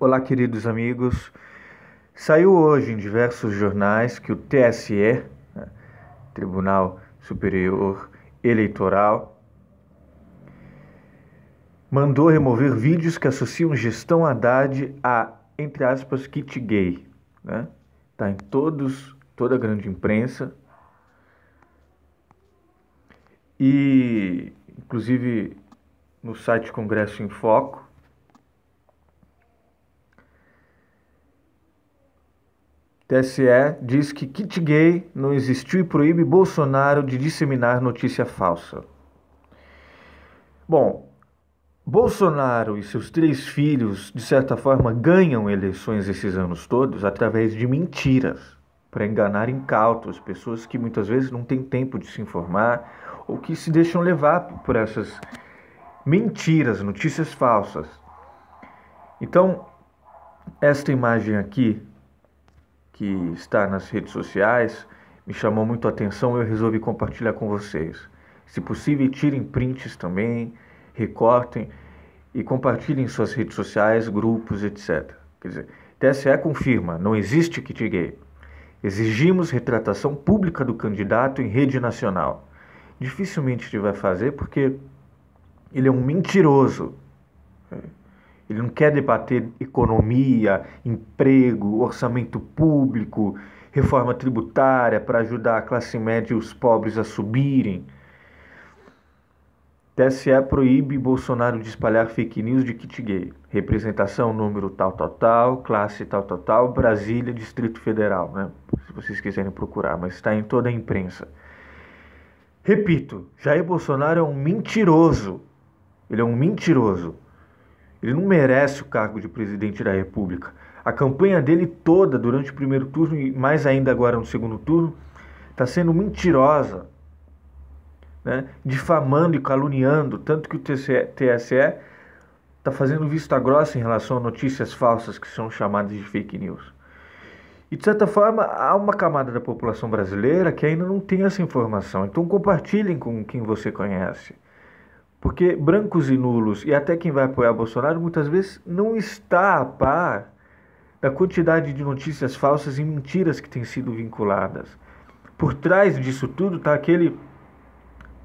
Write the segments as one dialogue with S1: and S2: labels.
S1: Olá, queridos amigos. Saiu hoje em diversos jornais que o TSE, né, Tribunal Superior Eleitoral, mandou remover vídeos que associam gestão Haddad a, entre aspas, kit gay. Né? Tá em todos, toda a grande imprensa. E, inclusive, no site Congresso em Foco, TSE diz que kit gay não existiu e proíbe Bolsonaro de disseminar notícia falsa. Bom, Bolsonaro e seus três filhos, de certa forma, ganham eleições esses anos todos através de mentiras para enganar incautos, pessoas que muitas vezes não têm tempo de se informar ou que se deixam levar por essas mentiras, notícias falsas. Então, esta imagem aqui que está nas redes sociais me chamou muito a atenção e eu resolvi compartilhar com vocês. Se possível, tirem prints também, recortem e compartilhem em suas redes sociais, grupos, etc. Quer dizer, TSE confirma, não existe kit gay. Exigimos retratação pública do candidato em rede nacional. Dificilmente ele vai fazer porque ele é um mentiroso. Ele não quer debater economia, emprego, orçamento público, reforma tributária para ajudar a classe média e os pobres a subirem. TSE proíbe Bolsonaro de espalhar fake news de kit gay. Representação, número tal, tal, tal, classe tal, tal, tal, Brasília, Distrito Federal, né? Se vocês quiserem procurar, mas está em toda a imprensa. Repito, Jair Bolsonaro é um mentiroso. Ele é um mentiroso. Ele não merece o cargo de presidente da República. A campanha dele toda durante o primeiro turno e mais ainda agora no segundo turno está sendo mentirosa, né? difamando e caluniando, tanto que o TSE está fazendo vista grossa em relação a notícias falsas que são chamadas de fake news. E de certa forma, há uma camada da população brasileira que ainda não tem essa informação. Então compartilhem com quem você conhece. Porque brancos e nulos, e até quem vai apoiar Bolsonaro, muitas vezes não está a par da quantidade de notícias falsas e mentiras que têm sido vinculadas. Por trás disso tudo está aquele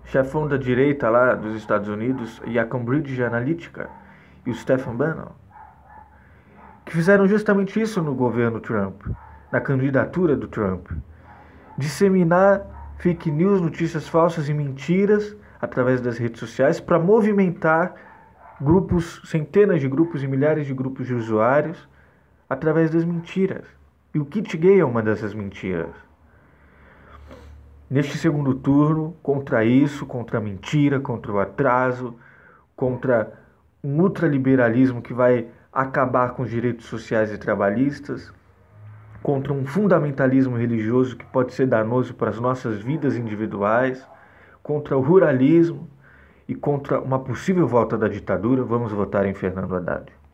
S1: chefão da direita lá dos Estados Unidos e a Cambridge Analytica e o Stephen Bannon, que fizeram justamente isso no governo Trump, na candidatura do Trump, disseminar fake news, notícias falsas e mentiras através das redes sociais para movimentar grupos, centenas de grupos e milhares de grupos de usuários através das mentiras. E o kit gay é uma dessas mentiras. Neste segundo turno, contra isso, contra a mentira, contra o atraso, contra um ultraliberalismo que vai acabar com os direitos sociais e trabalhistas, contra um fundamentalismo religioso que pode ser danoso para as nossas vidas individuais, contra o ruralismo e contra uma possível volta da ditadura, vamos votar em Fernando Haddad.